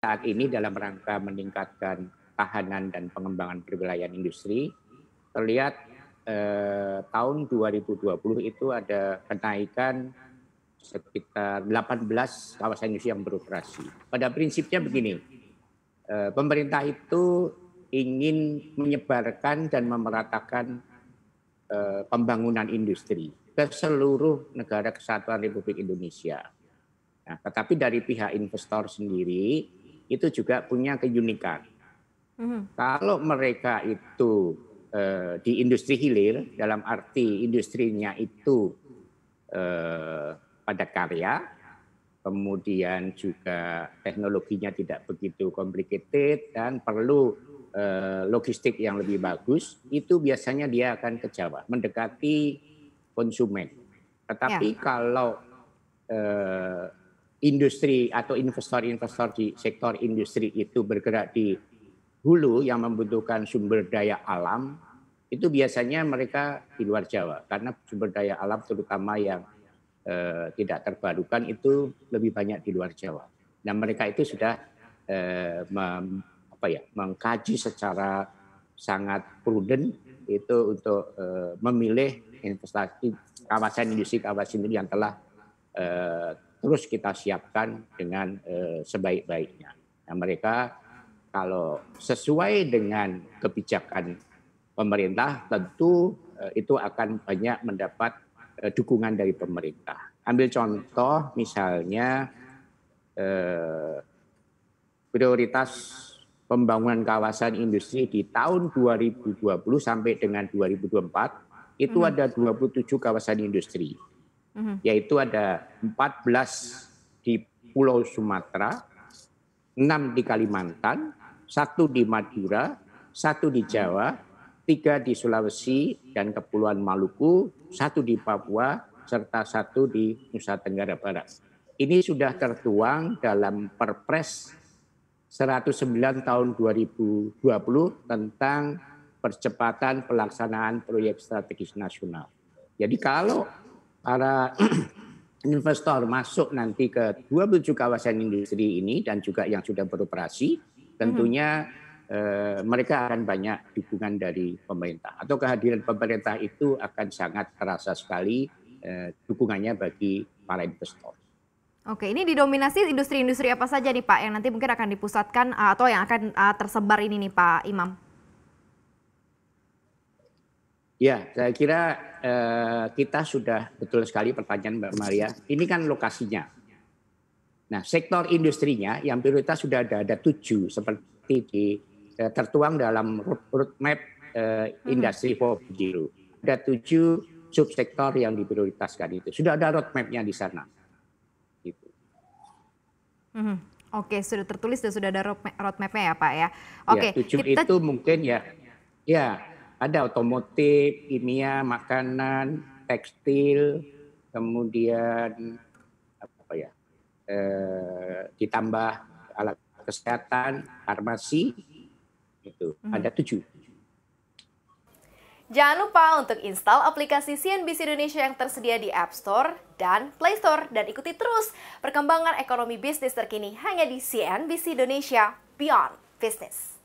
saat ini dalam rangka meningkatkan tahanan dan pengembangan perwilayahan industri terlihat eh, tahun 2020 itu ada kenaikan sekitar 18 kawasan industri yang beroperasi. Pada prinsipnya begini, eh, pemerintah itu ingin menyebarkan dan memeratakan eh, pembangunan industri ke seluruh negara kesatuan Republik Indonesia. Nah, tetapi dari pihak investor sendiri itu juga punya keunikan. Mm-hmm. Kalau mereka itu eh, di industri hilir, dalam arti industrinya itu eh, pada karya, kemudian juga teknologinya tidak begitu complicated dan perlu eh, logistik yang lebih bagus, itu biasanya dia akan ke Jawa, mendekati konsumen. Tetapi yeah. kalau eh, industri atau investor-investor di sektor industri itu bergerak di hulu yang membutuhkan sumber daya alam itu biasanya mereka di luar Jawa karena sumber daya alam terutama yang eh, tidak terbarukan itu lebih banyak di luar Jawa dan mereka itu sudah eh, mem, apa ya mengkaji secara sangat prudent itu untuk eh, memilih investasi kawasan industri kawasan industri yang telah eh, terus kita siapkan dengan eh, sebaik-baiknya. Nah, mereka kalau sesuai dengan kebijakan pemerintah tentu eh, itu akan banyak mendapat eh, dukungan dari pemerintah. Ambil contoh misalnya eh, prioritas pembangunan kawasan industri di tahun 2020 sampai dengan 2024 itu hmm. ada 27 kawasan industri hmm. yaitu ada 14 di Pulau Sumatera, 6 di Kalimantan, 1 di Madura, 1 di Jawa, 3 di Sulawesi dan Kepulauan Maluku, 1 di Papua, serta 1 di Nusa Tenggara Barat. Ini sudah tertuang dalam Perpres 109 tahun 2020 tentang percepatan pelaksanaan proyek strategis nasional. Jadi kalau para investor masuk nanti ke 27 kawasan industri ini dan juga yang sudah beroperasi, tentunya mhm. eh, mereka akan banyak dukungan dari pemerintah atau kehadiran pemerintah itu akan sangat terasa sekali eh, dukungannya bagi para investor. Oke, ini didominasi industri-industri apa saja nih Pak yang nanti mungkin akan dipusatkan eh, atau yang akan eh, tersebar ini nih Pak Imam? Ya, saya kira eh, kita sudah betul sekali pertanyaan Mbak Maria. Ini kan lokasinya. Nah, sektor industrinya yang prioritas sudah ada ada tujuh seperti di eh, tertuang dalam roadmap eh, hmm. industri 4.0. Ada tujuh subsektor yang diprioritaskan itu. Sudah ada roadmapnya di sana. Gitu. -hmm. Oke, sudah tertulis dan sudah ada roadmap roadmapnya ya Pak ya. Oke, ya, tujuh kita... itu mungkin ya, ya ada otomotif, kimia, makanan, tekstil, kemudian apa ya? Eh, ditambah alat kesehatan, farmasi, itu hmm. ada tujuh. Jangan lupa untuk install aplikasi CNBC Indonesia yang tersedia di App Store dan Play Store dan ikuti terus perkembangan ekonomi bisnis terkini hanya di CNBC Indonesia Beyond Business.